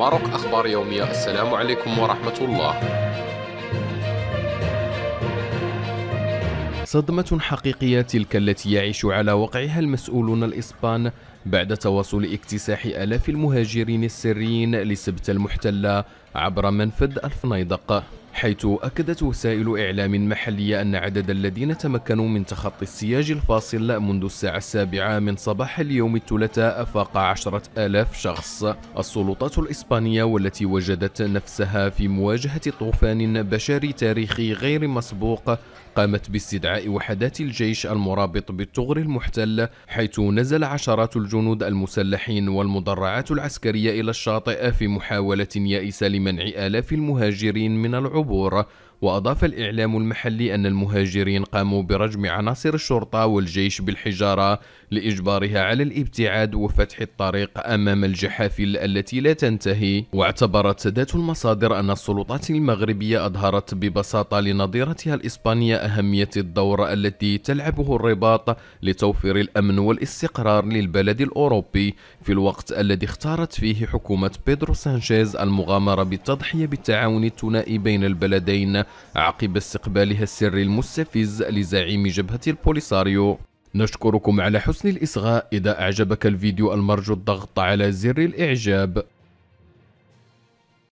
ماروك أخبار يومية السلام عليكم ورحمة الله صدمة حقيقية تلك التي يعيش على وقعها المسؤولون الإسبان بعد تواصل اكتساح آلاف المهاجرين السريين لسبت المحتلة عبر منفذ الفنيدق حيث أكدت وسائل إعلام محلية أن عدد الذين تمكنوا من تخطي السياج الفاصل منذ الساعة السابعة من صباح اليوم الثلاثاء أفاق عشرة آلاف شخص السلطات الإسبانية والتي وجدت نفسها في مواجهة طوفان بشري تاريخي غير مسبوق قامت باستدعاء وحدات الجيش المرابط بالثغر المحتل حيث نزل عشرات الجنود المسلحين والمدرعات العسكرية إلى الشاطئ في محاولة يائسة لمنع آلاف المهاجرين من العبور الطابور وأضاف الإعلام المحلي أن المهاجرين قاموا برجم عناصر الشرطة والجيش بالحجارة لإجبارها على الابتعاد وفتح الطريق أمام الجحافل التي لا تنتهي واعتبرت ذات المصادر أن السلطات المغربية أظهرت ببساطة لنظيرتها الإسبانية أهمية الدور التي تلعبه الرباط لتوفير الأمن والاستقرار للبلد الأوروبي في الوقت الذي اختارت فيه حكومة بيدرو سانشيز المغامرة بالتضحية بالتعاون الثنائي بين البلد البلدين عقب استقبالها السري المستفز لزعيم جبهة البوليساريو نشكركم على حسن الإصغاء إذا أعجبك الفيديو المرجو الضغط على زر الإعجاب